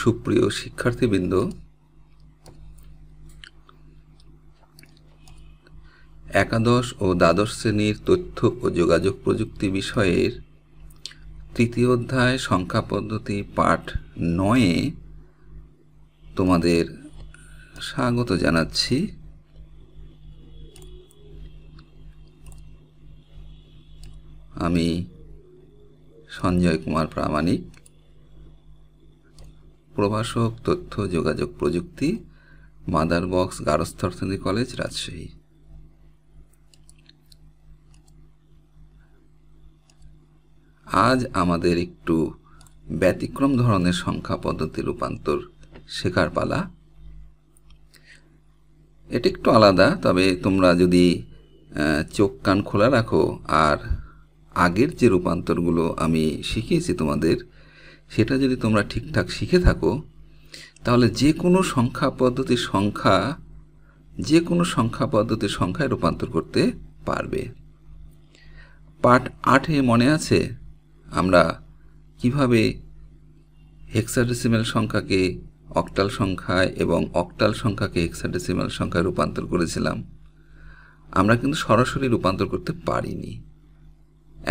সুপ্রিয় শিক্ষার্থীবৃন্দ একাদশ ও দ্বাদশ শ্রেণীর তথ্য ও যোগাযোগ প্রযুক্তি বিষয়ের তৃতীয় অধ্যায় সংখ্যা পদ্ধতি পাঠ নয়ে তোমাদের স্বাগত জানাচ্ছি আমি সঞ্জয় কুমার প্রামাণিক প্রভাষক তথ্য যোগাযোগ প্রযুক্তি মাদার বক্স গার্হস্থ্য অর্থনীতি কলেজ রাজশাহী আজ আমাদের একটু ব্যতিক্রম ধরনের সংখ্যা পদ্ধতি রূপান্তর শেখার পালা এটি একটু আলাদা তবে তোমরা যদি চোখ কান খোলা রাখো আর আগের যে রূপান্তরগুলো আমি শিখিয়েছি তোমাদের সেটা যদি তোমরা ঠিকঠাক শিখে থাকো তাহলে যে কোনো সংখ্যা পদ্ধতির সংখ্যা যে কোনো সংখ্যা পদ্ধতির সংখ্যায় রূপান্তর করতে পারবে পার্ট আটে মনে আছে আমরা কিভাবে হেক্সাডেসিমেল সংখ্যাকে অক্টাল সংখ্যায় এবং অক্টাল সংখ্যাকে হেক্সাডেসিমেল সংখ্যায় রূপান্তর করেছিলাম আমরা কিন্তু সরাসরি রূপান্তর করতে পারিনি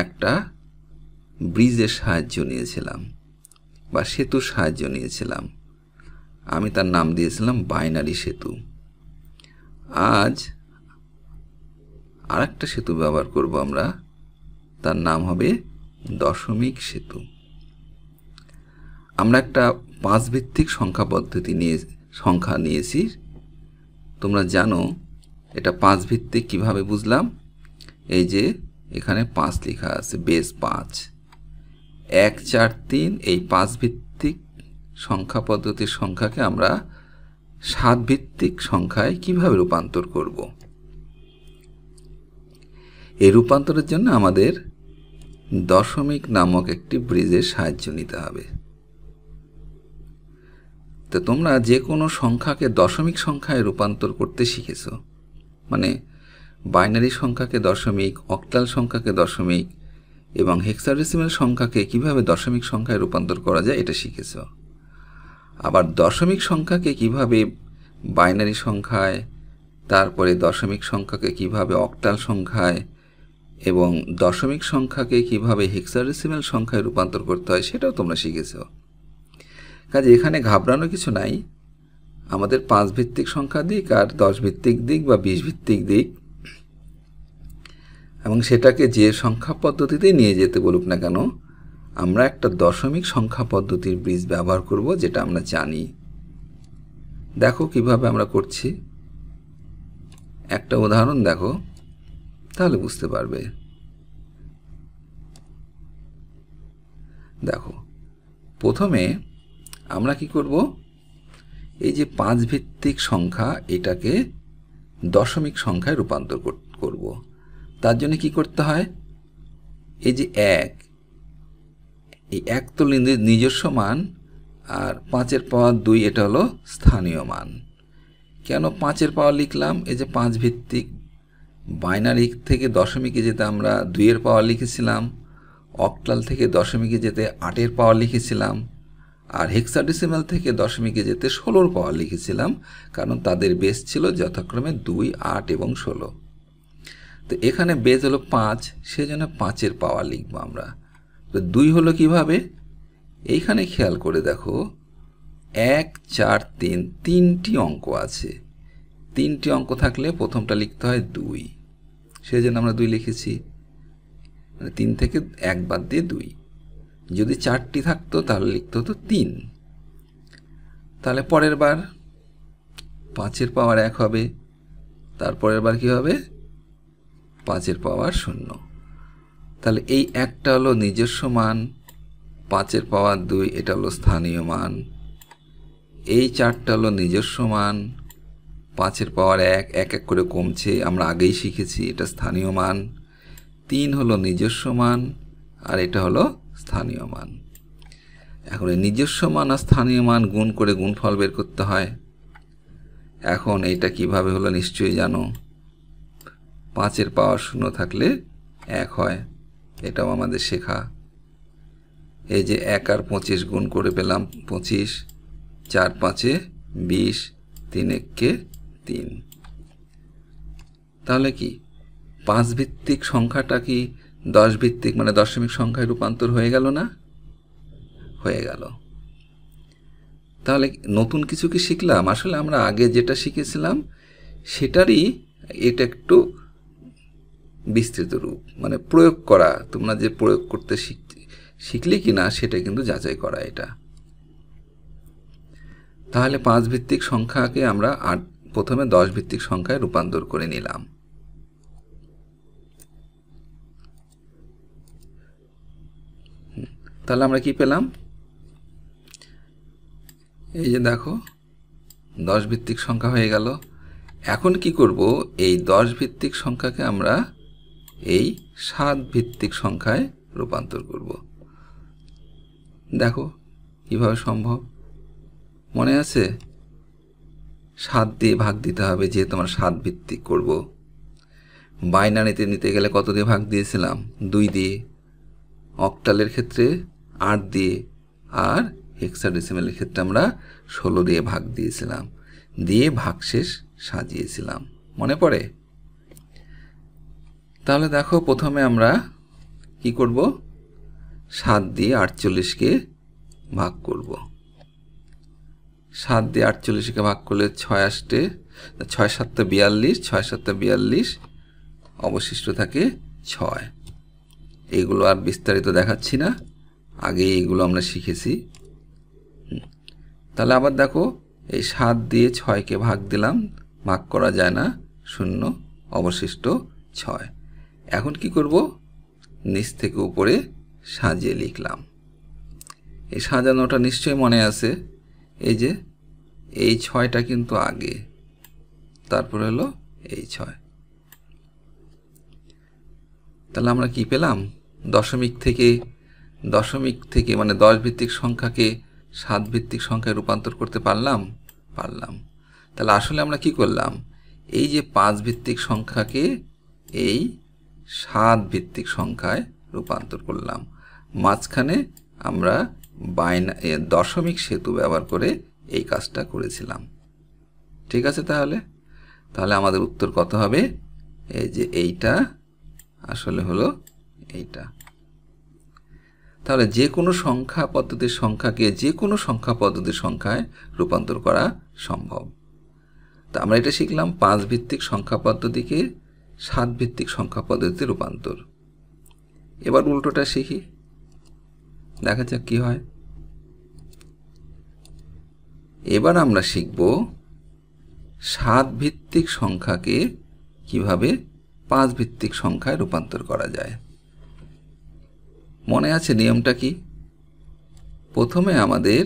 একটা ব্রিজের সাহায্য নিয়েছিলাম বা সেতুর সাহায্য নিয়েছিলাম আমি তার নাম দিয়েছিলাম বাইনারি সেতু আজ আর একটা সেতু ব্যবহার করব আমরা তার নাম হবে দশমিক সেতু আমরা একটা পাঁচ ভিত্তিক সংখ্যা পদ্ধতি নিয়ে সংখ্যা নিয়েছি তোমরা জানো এটা পাঁচ ভিত্তিক কিভাবে বুঝলাম এই যে এখানে পাঁচ লেখা আছে বেস পাঁচ এক চার তিন এই পাঁচ ভিত্তিক সংখ্যা পদ্ধতির সংখ্যাকে আমরা সাত ভিত্তিক সংখ্যায় কিভাবে রূপান্তর করব এই রূপান্তরের জন্য আমাদের দশমিক নামক একটি ব্রিজের সাহায্য নিতে হবে তো তোমরা যে কোনো সংখ্যাকে দশমিক সংখ্যায় রূপান্তর করতে শিখেছ মানে বাইনারি সংখ্যাকে দশমিক অক্টাল সংখ্যাকে দশমিক এবং হেক্সাডেসিমাল সংখ্যাকে কিভাবে দশমিক সংখ্যায় রূপান্তর করা যায় এটা শিখেছ আবার দশমিক সংখ্যাকে কিভাবে বাইনারি সংখ্যায় তারপরে দশমিক সংখ্যাকে কিভাবে অক্টাল সংখ্যায় এবং দশমিক সংখ্যাকে কিভাবে হেক্সাডেসিমাল সংখ্যায় রূপান্তর করতে হয় সেটাও তোমরা শিখেছ কাজে এখানে ঘাবড়ানো কিছু নাই আমাদের পাঁচ ভিত্তিক সংখ্যা দিক আর দশ ভিত্তিক দিক বা বিশ ভিত্তিক দিক এবং সেটাকে যে সংখ্যা পদ্ধতিতে নিয়ে যেতে বলুক না কেন আমরা একটা দশমিক সংখ্যা পদ্ধতির ব্রিজ ব্যবহার করব যেটা আমরা জানি দেখো কিভাবে আমরা করছি একটা উদাহরণ দেখো তাহলে বুঝতে পারবে দেখো প্রথমে আমরা কি করব এই যে পাঁচ ভিত্তিক সংখ্যা এটাকে দশমিক সংখ্যায় রূপান্তর করব তার জন্য কি করতে হয় এই যে এক এই এক তো নিজস্ব মান আর পাঁচের পাওয়ার দুই এটা হলো স্থানীয় মান কেন পাঁচের পাওয়ার লিখলাম এই যে পাঁচ ভিত্তিক বাইনারি থেকে দশমিকে যেতে আমরা দুইয়ের পাওয়ার লিখেছিলাম অক্টাল থেকে দশমিকে যেতে আটের পাওয়ার লিখেছিলাম আর হেক্সাডিসিমাল থেকে দশমিকে যেতে ষোলোর পাওয়ার লিখেছিলাম কারণ তাদের বেস ছিল যথাক্রমে দুই আট এবং ষোলো তো এখানে বেজ হলো পাঁচ সেজন্য পাঁচের পাওয়ার লিখব আমরা তো দুই হলো কিভাবে এইখানে খেয়াল করে দেখো এক চার তিন তিনটি অঙ্ক আছে তিনটি অঙ্ক থাকলে প্রথমটা লিখতে হয় দুই সেজন্য আমরা দুই লিখেছি মানে তিন থেকে এক বাদ দিয়ে দুই যদি চারটি থাকতো তাহলে লিখতে হতো তিন তাহলে পরের বার পাঁচের পাওয়ার এক হবে তারপরের বার কী হবে পাঁচের পাওয়ার শূন্য তাহলে এই একটা হলো নিজস্ব মান পাঁচের পাওয়ার দুই এটা হলো স্থানীয় মান এই চারটা হলো নিজস্ব মান পাঁচের পাওয়ার এক এক এক করে কমছে আমরা আগেই শিখেছি এটা স্থানীয় মান তিন হলো নিজস্ব মান আর এটা হলো স্থানীয় মান এখন এই নিজস্ব মান আর স্থানীয় মান গুণ করে গুণফল বের করতে হয় এখন এটা কিভাবে হলো নিশ্চয়ই জানো পাঁচের পাওয়ার শূন্য থাকলে এক হয় এটাও আমাদের শেখা এই যে এক আর পঁচিশ গুণ করে পেলাম পঁচিশ চার পাঁচে বিশ তিন এককে তিন তাহলে কি পাঁচ ভিত্তিক সংখ্যাটা কি দশ ভিত্তিক মানে দশমিক সংখ্যায় রূপান্তর হয়ে গেল না হয়ে গেল তাহলে নতুন কিছু কি শিখলাম আসলে আমরা আগে যেটা শিখেছিলাম সেটারই এটা একটু বিস্তৃত রূপ মানে প্রয়োগ করা তোমরা যে প্রয়োগ করতে শিখলে কি না সেটা কিন্তু যাচাই করা এটা তাহলে পাঁচ ভিত্তিক সংখ্যাকে আমরা আট প্রথমে দশ ভিত্তিক সংখ্যায় রূপান্তর করে নিলাম তাহলে আমরা কি পেলাম এই যে দেখো দশ ভিত্তিক সংখ্যা হয়ে গেল এখন কি করব এই দশ ভিত্তিক সংখ্যাকে আমরা এই সাত ভিত্তিক সংখ্যায় রূপান্তর করব দেখো কিভাবে সম্ভব মনে আছে সাত দিয়ে ভাগ দিতে হবে যেহেতু আমরা সাত ভিত্তিক করব বাইনারিতে নিতে গেলে কত দিয়ে ভাগ দিয়েছিলাম দুই দিয়ে অকটালের ক্ষেত্রে আট দিয়ে আর হেক্সাডেসিমেলের ক্ষেত্রে আমরা ষোলো দিয়ে ভাগ দিয়েছিলাম দিয়ে ভাগ শেষ সাজিয়েছিলাম মনে পড়ে তাহলে দেখো প্রথমে আমরা কি করব সাত দিয়ে আটচল্লিশকে ভাগ করব সাত দিয়ে আটচল্লিশকে ভাগ করলে ছয় আষ্টে ছয় সাতটা বিয়াল্লিশ ছয় সাতটা বিয়াল্লিশ অবশিষ্ট থাকে ছয় এগুলো আর বিস্তারিত দেখাচ্ছি না আগে এগুলো আমরা শিখেছি তাহলে আবার দেখো এই সাত দিয়ে ছয়কে ভাগ দিলাম ভাগ করা যায় না শূন্য অবশিষ্ট ছয় এখন কি করব নিচ থেকে উপরে সাজিয়ে লিখলাম এই সাজানোটা নিশ্চয়ই মনে আছে এই যে এই ছয়টা কিন্তু আগে তারপরে হলো এই ছয় তাহলে আমরা কি পেলাম দশমিক থেকে দশমিক থেকে মানে দশ ভিত্তিক সংখ্যাকে সাত ভিত্তিক সংখ্যায় রূপান্তর করতে পারলাম পারলাম তাহলে আসলে আমরা কি করলাম এই যে পাঁচ ভিত্তিক সংখ্যাকে এই সাত ভিত্তিক সংখ্যায় রূপান্তর করলাম মাঝখানে আমরা বাইনা দশমিক সেতু ব্যবহার করে এই কাজটা করেছিলাম ঠিক আছে তাহলে তাহলে আমাদের উত্তর কত হবে এই যে এইটা আসলে হলো এইটা তাহলে যে কোনো সংখ্যা পদ্ধতির সংখ্যাকে যে কোনো সংখ্যা পদ্ধতির সংখ্যায় রূপান্তর করা সম্ভব তা আমরা এটা শিখলাম পাঁচ ভিত্তিক সংখ্যা পদ্ধতিকে সাত ভিত্তিক সংখ্যা পদ্ধতিতে রূপান্তর এবার উল্টোটা শিখি দেখা যাক কী হয় এবার আমরা শিখব সাত ভিত্তিক সংখ্যাকে কিভাবে পাঁচ ভিত্তিক সংখ্যায় রূপান্তর করা যায় মনে আছে নিয়মটা কি প্রথমে আমাদের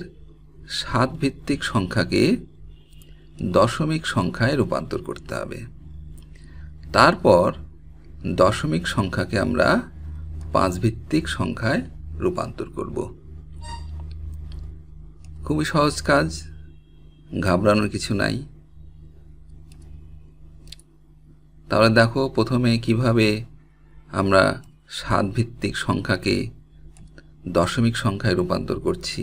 সাত ভিত্তিক সংখ্যাকে দশমিক সংখ্যায় রূপান্তর করতে হবে তারপর দশমিক সংখ্যাকে আমরা পাঁচ ভিত্তিক সংখ্যায় রূপান্তর করব খুবই সহজ কাজ ঘাবড়ানোর কিছু নাই তাহলে দেখো প্রথমে কিভাবে আমরা সাত ভিত্তিক সংখ্যাকে দশমিক সংখ্যায় রূপান্তর করছি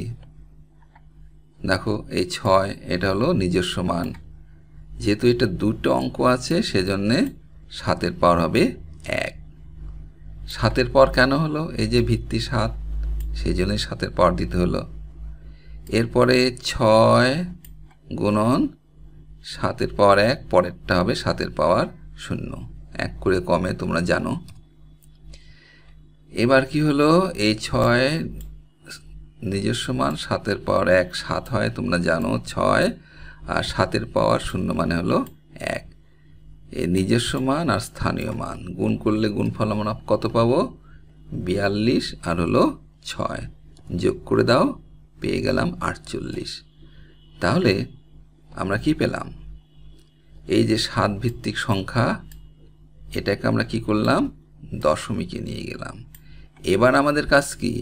দেখো এই ছয় এটা হলো নিজস্ব মান যেহেতু এটা দুটো অঙ্ক আছে সেজন্যে সাতের পাওয়ার হবে এক সাতের পর কেন হলো এই যে ভিত্তি সাত সেই জন্যই সাতের পাওয়ার দিতে হলো এরপরে ছয় গুণন সাতের পাওয়ার এক পরেরটা হবে সাতের পাওয়ার শূন্য এক করে কমে তোমরা জানো এবার কি হলো এই ছয় নিজস্ব মান সাতের পাওয়ার এক সাত হয় তোমরা জানো ছয় আর সাতের পাওয়ার শূন্য মানে হলো এক এ নিজস্ব মান আর স্থানীয় মান গুণ করলে গুণফল আমরা কত পাবো বিয়াল্লিশ আর হলো ছয় যোগ করে দাও পেয়ে গেলাম আটচল্লিশ তাহলে আমরা কি পেলাম এই যে সাত ভিত্তিক সংখ্যা এটাকে আমরা কি করলাম দশমিকে নিয়ে গেলাম এবার আমাদের কাজ কি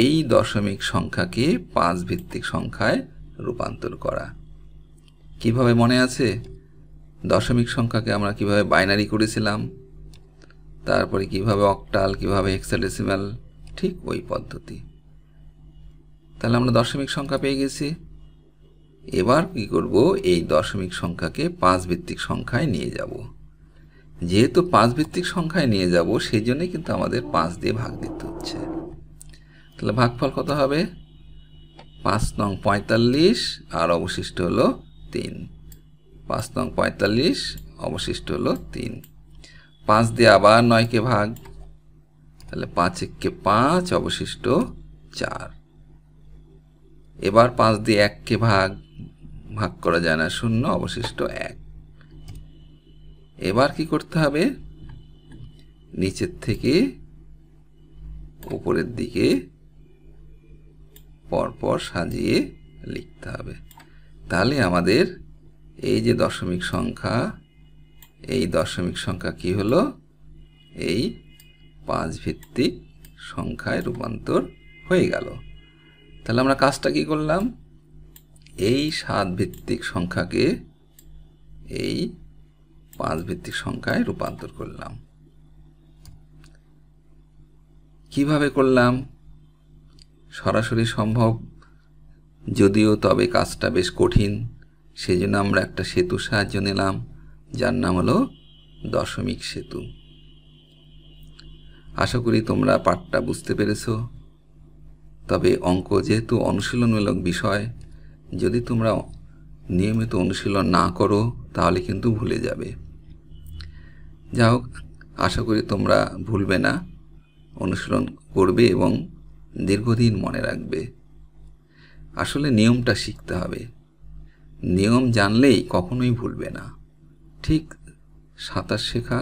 এই দশমিক সংখ্যাকে পাঁচ ভিত্তিক সংখ্যায় রূপান্তর করা কিভাবে মনে আছে দশমিক সংখ্যাকে আমরা কিভাবে বাইনারি করেছিলাম তারপরে কিভাবে অকটাল কিভাবে হেক্সাডেসিমাল ঠিক ওই পদ্ধতি তাহলে আমরা দশমিক সংখ্যা পেয়ে গেছি এবার কি করব এই দশমিক সংখ্যাকে পাঁচ ভিত্তিক সংখ্যায় নিয়ে যাব যেহেতু পাঁচ ভিত্তিক সংখ্যায় নিয়ে যাব সেই জন্যে কিন্তু আমাদের পাঁচ দিয়ে ভাগ দিতে হচ্ছে তাহলে ভাগফল কত হবে পাঁচ নং পঁয়তাল্লিশ আর অবশিষ্ট হলো তিন পাঁচ নং পঁয়তাল্লিশ অবশিষ্ট হলো তিন পাঁচ দিয়ে আবার নয়কে ভাগ তাহলে পাঁচ এককে পাঁচ অবশিষ্ট চার এবার পাঁচ দিয়ে এককে ভাগ ভাগ করা যায় না শূন্য অবশিষ্ট এক এবার কি করতে হবে নিচের থেকে উপরের দিকে পরপর সাজিয়ে লিখতে হবে তাহলে আমাদের এই যে দশমিক সংখ্যা এই দশমিক সংখ্যা কি হলো এই পাঁচ ভিত্তিক সংখ্যায় রূপান্তর হয়ে গেল তাহলে আমরা কাজটা কি করলাম এই সাত ভিত্তিক সংখ্যাকে এই পাঁচ ভিত্তিক সংখ্যায় রূপান্তর করলাম কিভাবে করলাম সরাসরি সম্ভব যদিও তবে কাজটা বেশ কঠিন সেই জন্য আমরা একটা সেতুর সাহায্য নিলাম যার নাম হলো দশমিক সেতু আশা করি তোমরা পাঠটা বুঝতে পেরেছ তবে অঙ্ক যেহেতু অনুশীলনমূলক বিষয় যদি তোমরা নিয়মিত অনুশীলন না করো তাহলে কিন্তু ভুলে যাবে যা হোক আশা করি তোমরা ভুলবে না অনুশীলন করবে এবং দীর্ঘদিন মনে রাখবে আসলে নিয়মটা শিখতে হবে নিয়ম জানলেই কখনোই ভুলবে না ঠিক সাঁতার শেখা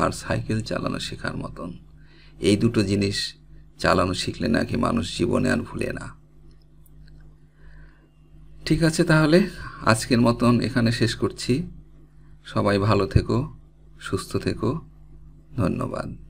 আর সাইকেল চালানো শেখার মতন এই দুটো জিনিস চালানো শিখলে নাকি মানুষ জীবনে আর ভুলে না ঠিক আছে তাহলে আজকের মতন এখানে শেষ করছি সবাই ভালো থেকো সুস্থ থেকো ধন্যবাদ